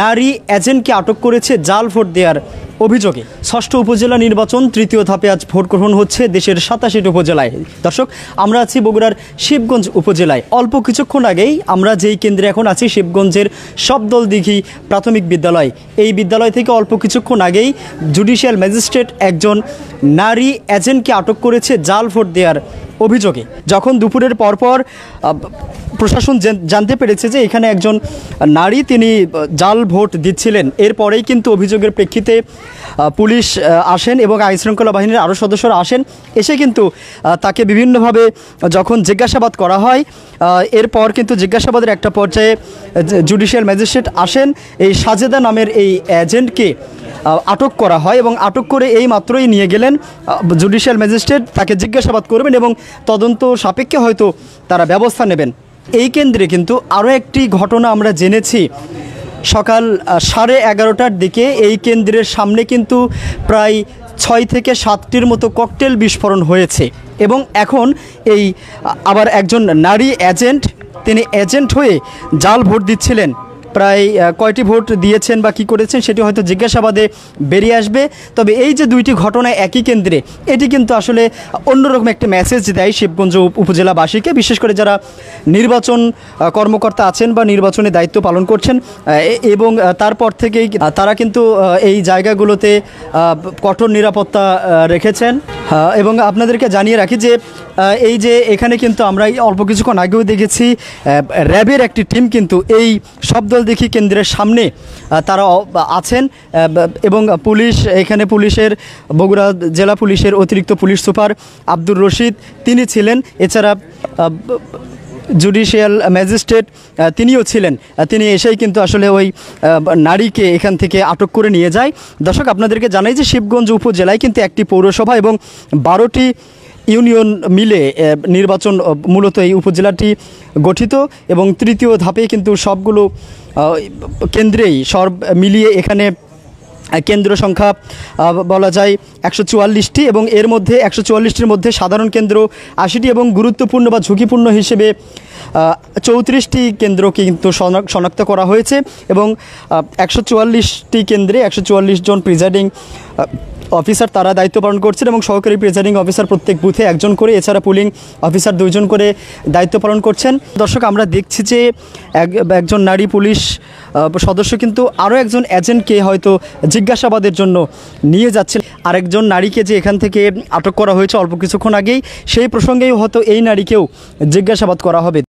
নারী এজেন্টকে আটক করেছে জাল ভোট দেওয়ার অভিযোগে ষষ্ঠ উপজেলা নির্বাচন তৃতীয় ধাপে আজ ভোট গ্রহণ হচ্ছে দেশের সাতাশিটি উপজেলায় দর্শক আমরা আছি বগুড়ার শিবগঞ্জ উপজেলায় অল্প কিছুক্ষণ আগেই আমরা যেই কেন্দ্রে এখন আছি শিবগঞ্জের সবদল দিঘি প্রাথমিক বিদ্যালয় এই বিদ্যালয় থেকে অল্প কিছুক্ষণ আগেই জুডিশিয়াল ম্যাজিস্ট্রেট একজন নারী এজেন্টকে আটক করেছে জাল ভোট দেওয়ার অভিযোগে যখন দুপুরের পরপর প্রশাসন জানতে পেরেছে যে এখানে একজন নারী তিনি জাল ভোট দিচ্ছিলেন এরপরেই কিন্তু অভিযোগের প্রেক্ষিতে পুলিশ আসেন এবং আইনশৃঙ্খলা বাহিনীর আরও সদস্যরা আসেন এসে কিন্তু তাকে বিভিন্নভাবে যখন জিজ্ঞাসাবাদ করা হয় এরপর কিন্তু জিজ্ঞাসাবাদের একটা পর্যায়ে জুডিশিয়াল ম্যাজিস্ট্রেট আসেন এই সাজেদা নামের এই এজেন্টকে আটক করা হয় এবং আটক করে এই মাত্রই নিয়ে গেলেন জুডিশিয়াল ম্যাজিস্ট্রেট তাকে জিজ্ঞাসাবাদ করবেন এবং তদন্ত সাপেক্ষে হয়তো তারা ব্যবস্থা নেবেন এই কেন্দ্রে কিন্তু আরও একটি ঘটনা আমরা জেনেছি সকাল সাড়ে এগারোটার দিকে এই কেন্দ্রের সামনে কিন্তু প্রায় ছয় থেকে সাতটির মতো ককটেল বিস্ফোরণ হয়েছে এবং এখন এই আবার একজন নারী এজেন্ট তিনি এজেন্ট হয়ে জাল ভোট দিচ্ছিলেন প্রায় কয়টি ভোট দিয়েছেন বা কি করেছেন সেটি হয়তো জিজ্ঞাসাবাদে বেরিয়ে আসবে তবে এই যে দুইটি ঘটনা একই কেন্দ্রে এটি কিন্তু আসলে অন্যরকম একটি মেসেজ দেয় শিবগঞ্জ উপজেলাবাসীকে বিশেষ করে যারা নির্বাচন কর্মকর্তা আছেন বা নির্বাচনে দায়িত্ব পালন করছেন এবং তারপর থেকেই তারা কিন্তু এই জায়গাগুলোতে কঠোর নিরাপত্তা রেখেছেন এবং আপনাদেরকে জানিয়ে রাখি যে এই যে এখানে কিন্তু আমরা অল্প কিছুক্ষণ আগেও দেখেছি র্যাবের একটি টিম কিন্তু এই দেখি কেন্দ্রের সামনে তারা আছেন এবং পুলিশ এখানে পুলিশের বগুড়া জেলা পুলিশের অতিরিক্ত পুলিশ সুপার আব্দুর রশিদ তিনি ছিলেন এছাড়া জুডিশিয়াল ম্যাজিস্ট্রেট তিনিও ছিলেন তিনি এসেই কিন্তু আসলে ওই নারীকে এখান থেকে আটক করে নিয়ে যায় দর্শক আপনাদেরকে জানাই যে শিবগঞ্জ উপজেলায় কিন্তু একটি পৌরসভা এবং বারোটি ইউনিয়ন মিলে নির্বাচন মূলত এই উপজেলাটি গঠিত এবং তৃতীয় ধাপে কিন্তু সবগুলো কেন্দ্রেই সব মিলিয়ে এখানে কেন্দ্র সংখ্যা বলা যায় একশো চুয়াল্লিশটি এবং এর মধ্যে একশো চুয়াল্লিশটির মধ্যে সাধারণ কেন্দ্র আশিটি এবং গুরুত্বপূর্ণ বা ঝুঁকিপূর্ণ হিসেবে চৌত্রিশটি কেন্দ্র কিন্তু শনাক্ত করা হয়েছে এবং একশো চুয়াল্লিশটি কেন্দ্রে একশো চুয়াল্লিশ জন প্রিজাইডিং অফিসার তারা দায়িত্ব পালন করছেন এবং সহকারী প্রেজাইডিং অফিসার প্রত্যেক বুথে একজন করে এছাড়া পুলিং অফিসার দুইজন করে দায়িত্ব পালন করছেন দর্শক আমরা দেখছি যে একজন নারী পুলিশ সদস্য কিন্তু আরও একজন এজেন্টকে হয়তো জিজ্ঞাসাবাদের জন্য নিয়ে যাচ্ছেন আরেকজন নারীকে যে এখান থেকে আটক করা হয়েছে অল্প কিছুক্ষণ আগেই সেই প্রসঙ্গেই হয়তো এই নারীকেও জিজ্ঞাসাবাদ করা হবে